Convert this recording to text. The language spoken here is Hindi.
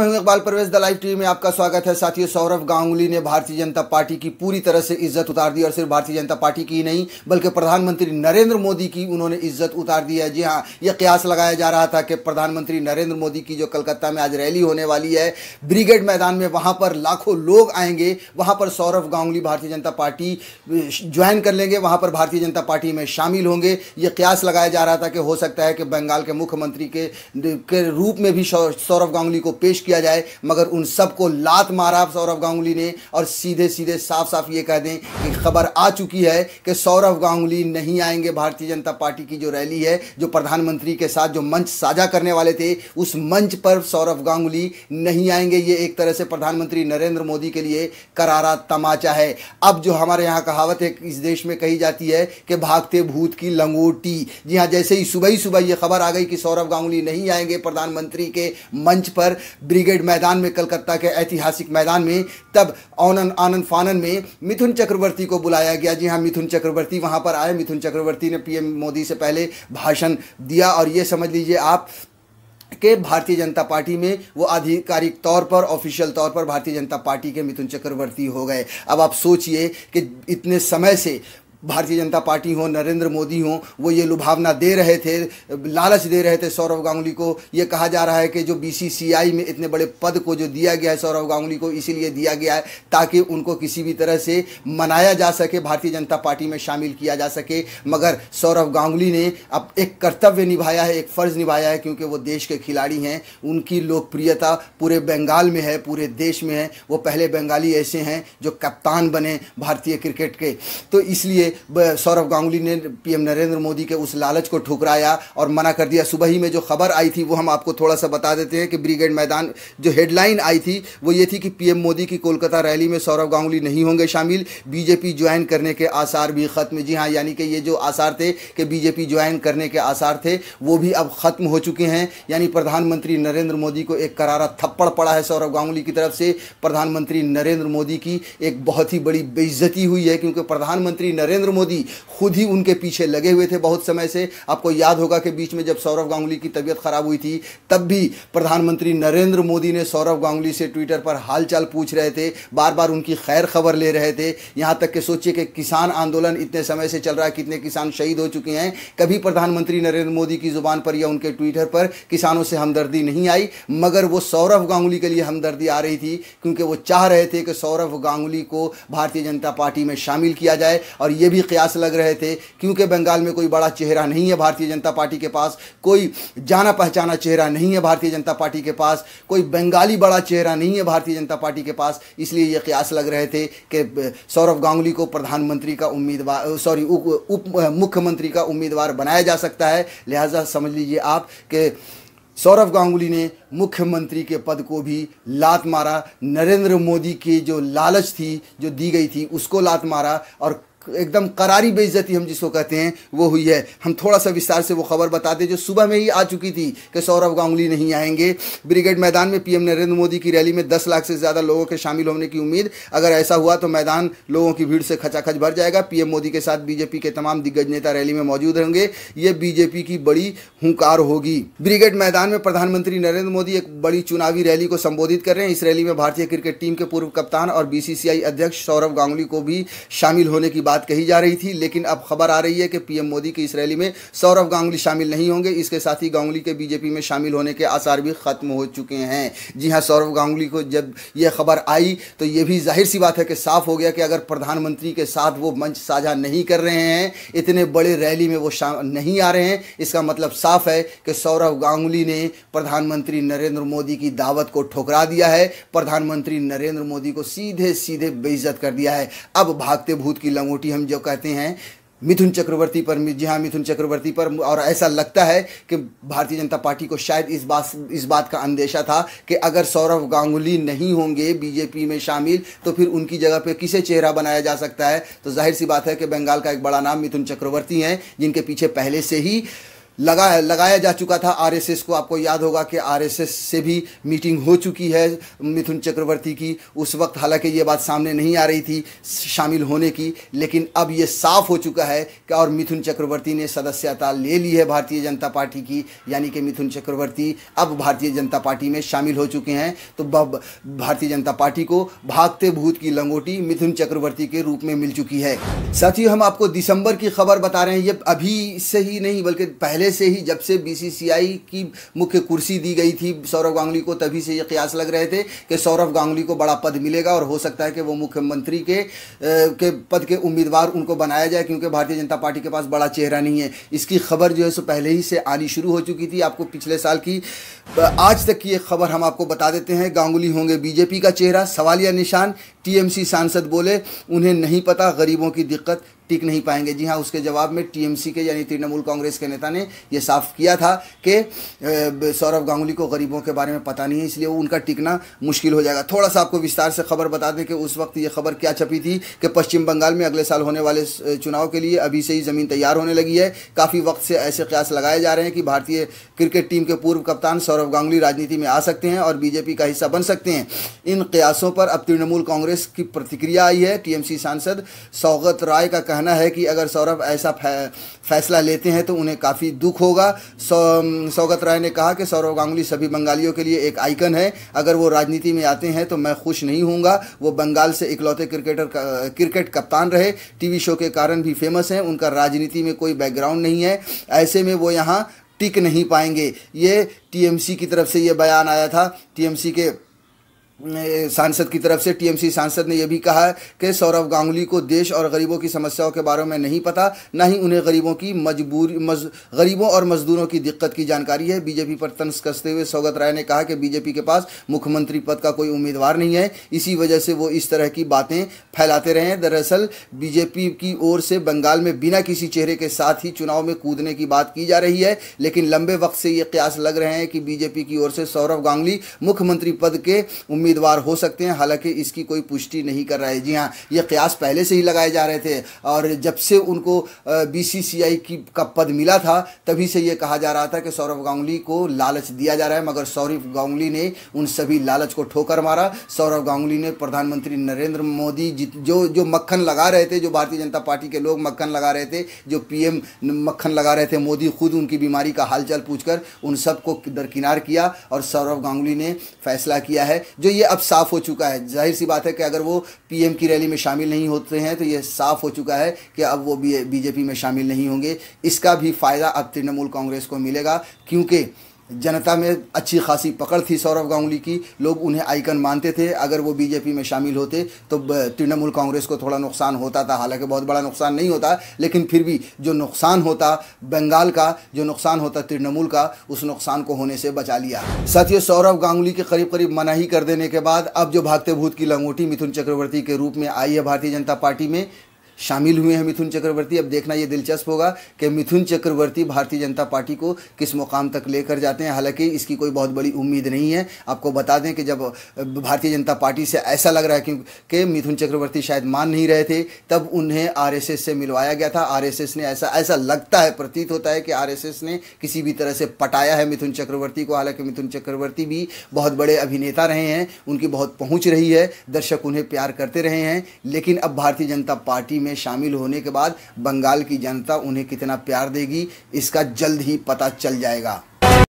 मैं Iqbal Parvez the live TV में आपका स्वागत है साथियों सौरभ गांगुली ने भारतीय जनता पार्टी की पूरी तरह से इज्जत उतार दी और सिर्फ भारतीय जनता पार्टी की ही नहीं बल्कि प्रधानमंत्री नरेंद्र मोदी की उन्होंने इज्जत उतार दी है जी हाँ यह कयास लगाया जा रहा था कि प्रधानमंत्री नरेंद्र मोदी की जो कलकत्ता में आज रैली होने वाली है ब्रिगेड मैदान में वहाँ पर लाखों लोग आएंगे वहाँ पर सौरभ गांगुली भारतीय जनता पार्टी ज्वाइन कर लेंगे वहाँ पर भारतीय जनता पार्टी में शामिल होंगे यह कयास लगाया जा रहा था कि हो सकता है कि बंगाल के मुख्यमंत्री के रूप में भी सौरभ गांगुली को पेश किया जाए मगर उन सबको लात मारा सौरभ गांगुली ने और सीधे सीधे साफ साफ ये कह दें कि खबर आ चुकी है कि सौरभ गांगुली नहीं आएंगे भारतीय जनता पार्टी की जो रैली है जो प्रधानमंत्री के साथ जो मंच साझा करने वाले थे उस मंच पर सौरभ गांगुली नहीं आएंगे ये एक तरह से प्रधानमंत्री नरेंद्र मोदी के लिए करारा तमाचा है अब जो हमारे यहाँ कहावत है इस देश में कही जाती है कि भागते भूत की लंगोटी जी हाँ जैसे ही सुबह ही सुबह ये खबर आ गई कि सौरभ गांगुली नहीं आएंगे प्रधानमंत्री के मंच पर ब्रिगेड मैदान में कलकत्ता के ऐतिहासिक मैदान में तब आनंद आनन फानन में मिथुन चक्रवर्ती को बुलाया गया जी हाँ मिथुन चक्रवर्ती वहाँ पर आए मिथुन चक्रवर्ती ने पीएम मोदी से पहले भाषण दिया और ये समझ लीजिए आप के भारतीय जनता पार्टी में वो आधिकारिक तौर पर ऑफिशियल तौर पर भारतीय जनता पार्टी के मिथुन चक्रवर्ती हो गए अब आप सोचिए कि इतने समय से भारतीय जनता पार्टी हो नरेंद्र मोदी हो वो ये लुभावना दे रहे थे लालच दे रहे थे सौरव गांगुली को ये कहा जा रहा है कि जो बीसीसीआई में इतने बड़े पद को जो दिया गया है सौरव गांगुली को इसीलिए दिया गया है ताकि उनको किसी भी तरह से मनाया जा सके भारतीय जनता पार्टी में शामिल किया जा सके मगर सौरव गांगुली ने अब एक कर्तव्य निभाया है एक फ़र्ज़ निभाया है क्योंकि वो देश के खिलाड़ी हैं उनकी लोकप्रियता पूरे बंगाल में है पूरे देश में है वो पहले बंगाली ऐसे हैं जो कप्तान बने भारतीय क्रिकेट के तो इसलिए सौरभ गांगुली ने पीएम नरेंद्र मोदी के उस लालच को ठुकराया और मना कर दिया सुबह ही में जो खबर आई थी वो हम आपको थोड़ा सा बता देते हैं कि ब्रिगेड मैदान जो हेडलाइन आई थी वो ये थी कि पीएम मोदी की कोलकाता रैली में सौरभ गांगुली नहीं होंगे शामिल बीजेपी ज्वाइन करने के आसार भी खत्म जी हाँ यानी कि ये जो आसार थे कि बीजेपी ज्वाइन करने के आसार थे वो भी अब खत्म हो चुके हैं यानी प्रधानमंत्री नरेंद्र मोदी को एक करारा थप्पड़ पड़ा है सौरभ गांगुली की तरफ से प्रधानमंत्री नरेंद्र मोदी की एक बहुत ही बड़ी बेइज्जती हुई है क्योंकि प्रधानमंत्री नरेंद्र नरेंद्र मोदी खुद ही उनके पीछे लगे हुए थे बहुत समय से आपको याद होगा कि बीच में जब सौरभ गांगुली की तबीयत खराब हुई थी तब भी प्रधानमंत्री नरेंद्र मोदी ने सौरभ गांगुली से ट्विटर पर हालचाल पूछ रहे थे बार बार उनकी खैर खबर ले रहे थे यहां तक कि सोचिए कि किसान आंदोलन इतने समय से चल रहा है कितने किसान शहीद हो चुके हैं कभी प्रधानमंत्री नरेंद्र मोदी की जुबान पर या उनके ट्विटर पर किसानों से हमदर्दी नहीं आई मगर वो सौरभ गांगुली के लिए हमदर्दी आ रही थी क्योंकि वो चाह रहे थे कि सौरभ गांगुली को भारतीय जनता पार्टी में शामिल किया जाए और ये भी कयास लग रहे थे क्योंकि बंगाल में कोई बड़ा चेहरा नहीं है भारतीय जनता पार्टी के पास कोई जाना पहचाना चेहरा नहीं है भारतीय जनता पार्टी के पास कोई बंगाली बड़ा चेहरा नहीं है भारतीय जनता पार्टी के पास इसलिए ये कयास लग रहे थे कि सौरभ गांगुली को प्रधानमंत्री का उम्मीदवार सॉरी उप मुख्यमंत्री का उम्मीदवार बनाया जा सकता है लिहाजा समझ लीजिए आप कि सौरभ गांगुली ने मुख्यमंत्री के पद को भी लात मारा नरेंद्र मोदी की जो लालच थी जो दी गई थी उसको लात मारा और एकदम करारी बेइज्जती हम जिसको कहते हैं वो हुई है हम थोड़ा सा विस्तार से वो खबर बता दें जो सुबह में ही आ चुकी थी कि सौरभ गांगुली नहीं आएंगे ब्रिगेड मैदान में पीएम नरेंद्र मोदी की रैली में 10 लाख से ज़्यादा लोगों के शामिल होने की उम्मीद अगर ऐसा हुआ तो मैदान लोगों की भीड़ से खचाखच भर जाएगा पीएम मोदी के साथ बीजेपी के तमाम दिग्गज नेता रैली में मौजूद रहेंगे ये बीजेपी की बड़ी हूंकार होगी ब्रिगेड मैदान में प्रधानमंत्री नरेंद्र मोदी एक बड़ी चुनावी रैली को संबोधित कर रहे हैं इस रैली में भारतीय क्रिकेट टीम के पूर्व कप्तान और बीसीसीआई अध्यक्ष सौरभ गांगुली को भी शामिल होने की बात कही जा रही थी लेकिन अब खबर आ रही है कि पीएम मोदी की इस रैली में सौरभ गांगुली शामिल नहीं होंगे इसके साथ ही गांगुली के बीजेपी में शामिल होने के आसार भी खत्म हो चुके हैं जी हां सौरभ गांगुली को जब यह खबर आई तो यह भी जाहिर सी बात है कि साफ हो गया कि अगर प्रधानमंत्री के साथ वो मंच साझा नहीं कर रहे हैं इतने बड़े रैली में वो नहीं आ रहे हैं इसका मतलब साफ है कि सौरभ गांगुली ने प्रधानमंत्री नरेंद्र मोदी की दावत को ठुकरा दिया है प्रधानमंत्री नरेंद्र मोदी को सीधे सीधे बेइज्जत कर दिया है अब भागते भूत की लंगूट रोटी हम जो कहते हैं मिथुन चक्रवर्ती पर जी हाँ मिथुन चक्रवर्ती पर और ऐसा लगता है कि भारतीय जनता पार्टी को शायद इस बात इस बात का अंदेशा था कि अगर सौरभ गांगुली नहीं होंगे बीजेपी में शामिल तो फिर उनकी जगह पे किसे चेहरा बनाया जा सकता है तो जाहिर सी बात है कि बंगाल का एक बड़ा नाम मिथुन चक्रवर्ती हैं जिनके पीछे पहले से ही लगा लगाया जा चुका था आरएसएस को आपको याद होगा कि आरएसएस से भी मीटिंग हो चुकी है मिथुन चक्रवर्ती की उस वक्त हालांकि ये बात सामने नहीं आ रही थी शामिल होने की लेकिन अब ये साफ हो चुका है कि और मिथुन चक्रवर्ती ने सदस्यता ले ली है भारतीय जनता पार्टी की यानी कि मिथुन चक्रवर्ती अब भारतीय जनता पार्टी में शामिल हो चुके हैं तो भारतीय जनता पार्टी को भागते भूत की लंगोटी मिथुन चक्रवर्ती के रूप में मिल चुकी है साथ ही हम आपको दिसंबर की खबर बता रहे हैं ये अभी से ही नहीं बल्कि पहले पहले से ही जब से बीसीसीआई की मुख्य कुर्सी दी गई थी सौरव गांगुली को तभी से ये कयास लग रहे थे कि सौरव गांगुली को बड़ा पद मिलेगा और हो सकता है कि वो मुख्यमंत्री के के पद के उम्मीदवार उनको बनाया जाए क्योंकि भारतीय जनता पार्टी के पास बड़ा चेहरा नहीं है इसकी खबर जो है सो पहले ही से आनी शुरू हो चुकी थी आपको पिछले साल की आज तक की एक खबर हम आपको बता देते हैं गांगुली होंगे बीजेपी का चेहरा सवालिया निशान टीएमसी सांसद बोले उन्हें नहीं पता गरीबों की दिक्कत टिक नहीं पाएंगे जी हाँ उसके जवाब में टीएमसी के यानी तृणमूल कांग्रेस के नेता ने यह साफ किया था कि सौरभ गांगुली को गरीबों के बारे में पता नहीं है इसलिए वो उनका टिकना मुश्किल हो जाएगा थोड़ा सा आपको विस्तार से खबर बता दें कि उस वक्त ये खबर क्या छपी थी कि पश्चिम बंगाल में अगले साल होने वाले चुनाव के लिए अभी से ही ज़मीन तैयार होने लगी है काफ़ी वक्त से ऐसे कयास लगाए जा रहे हैं कि भारतीय क्रिकेट टीम के पूर्व कप्तान सौरभ गांगुली राजनीति में आ सकते हैं और बीजेपी का हिस्सा बन सकते हैं इन कयासों पर अब तृणमूल कांग्रेस कांग्रेस की प्रतिक्रिया आई है टीएमसी सांसद सौगत राय का कहना है कि अगर सौरभ ऐसा फैसला लेते हैं तो उन्हें काफ़ी दुख होगा सौगत राय ने कहा कि सौरभ गांगुली सभी बंगालियों के लिए एक आइकन है अगर वो राजनीति में आते हैं तो मैं खुश नहीं हूँ वो बंगाल से इकलौते क्रिकेटर क्रिकेट कप्तान रहे टीवी शो के कारण भी फेमस हैं उनका राजनीति में कोई बैकग्राउंड नहीं है ऐसे में वो यहाँ टिक नहीं पाएंगे ये टीएमसी की तरफ से ये बयान आया था टीएमसी के सांसद की तरफ से टीएमसी सांसद ने यह भी कहा है कि सौरव गांगुली को देश और गरीबों की समस्याओं के बारे में नहीं पता न ही उन्हें गरीबों की मजबूरी मज, गरीबों और मजदूरों की दिक्कत की जानकारी है बीजेपी पर तंस कसते हुए सौगत राय ने कहा कि बीजेपी के पास मुख्यमंत्री पद का कोई उम्मीदवार नहीं है इसी वजह से वो इस तरह की बातें फैलाते रहे दरअसल बीजेपी की ओर से बंगाल में बिना किसी चेहरे के साथ ही चुनाव में कूदने की बात की जा रही है लेकिन लंबे वक्त से ये कयास लग रहे हैं कि बीजेपी की ओर से सौरव गांगुली मुख्यमंत्री पद के उम्मीद उम्मीदवार हो सकते हैं हालांकि इसकी कोई पुष्टि नहीं कर रहा है जी हाँ ये कयास पहले से ही लगाए जा रहे थे और जब से उनको बीसीसीआई की का पद मिला था तभी से ये कहा जा रहा था कि सौरभ गांगुली को लालच दिया जा रहा है मगर सौरभ गांगुली ने उन सभी लालच को ठोकर मारा सौरभ गांगुली ने प्रधानमंत्री नरेंद्र मोदी जो जो मक्खन लगा रहे थे जो भारतीय जनता पार्टी के लोग मक्खन लगा रहे थे जो पी मक्खन लगा रहे थे मोदी खुद उनकी बीमारी का हालचाल पूछकर उन सबको दरकिनार किया और सौरभ गांगुली ने फैसला किया है जो ये अब साफ हो चुका है जाहिर सी बात है कि अगर वो पीएम की रैली में शामिल नहीं होते हैं तो ये साफ हो चुका है कि अब वो बीजेपी में शामिल नहीं होंगे इसका भी फायदा अब तृणमूल कांग्रेस को मिलेगा क्योंकि जनता में अच्छी खासी पकड़ थी सौरभ गांगुली की लोग उन्हें आइकन मानते थे अगर वो बीजेपी में शामिल होते तो तृणमूल कांग्रेस को थोड़ा नुकसान होता था हालांकि बहुत बड़ा नुकसान नहीं होता लेकिन फिर भी जो नुकसान होता बंगाल का जो नुकसान होता तृणमूल का उस नुकसान को होने से बचा लिया साथियों सौरभ गांगुली के करीब करीब मनाही कर देने के बाद अब जो भागते भूत की लंगोटी मिथुन चक्रवर्ती के रूप में आई है भारतीय जनता पार्टी में शामिल हुए हैं मिथुन चक्रवर्ती अब देखना ये दिलचस्प होगा कि मिथुन चक्रवर्ती भारतीय जनता पार्टी को किस मुकाम तक लेकर जाते हैं हालांकि इसकी कोई बहुत बड़ी उम्मीद नहीं है आपको बता दें कि जब भारतीय जनता पार्टी से ऐसा लग रहा है क्योंकि मिथुन चक्रवर्ती शायद मान नहीं रहे थे तब उन्हें आर से मिलवाया गया था आर ने ऐसा ऐसा लगता है प्रतीत होता है कि आर ने किसी भी तरह से पटाया है मिथुन चक्रवर्ती को हालांकि मिथुन चक्रवर्ती भी बहुत बड़े अभिनेता रहे हैं उनकी बहुत पहुँच रही है दर्शक उन्हें प्यार करते रहे हैं लेकिन अब भारतीय जनता पार्टी में में शामिल होने के बाद बंगाल की जनता उन्हें कितना प्यार देगी इसका जल्द ही पता चल जाएगा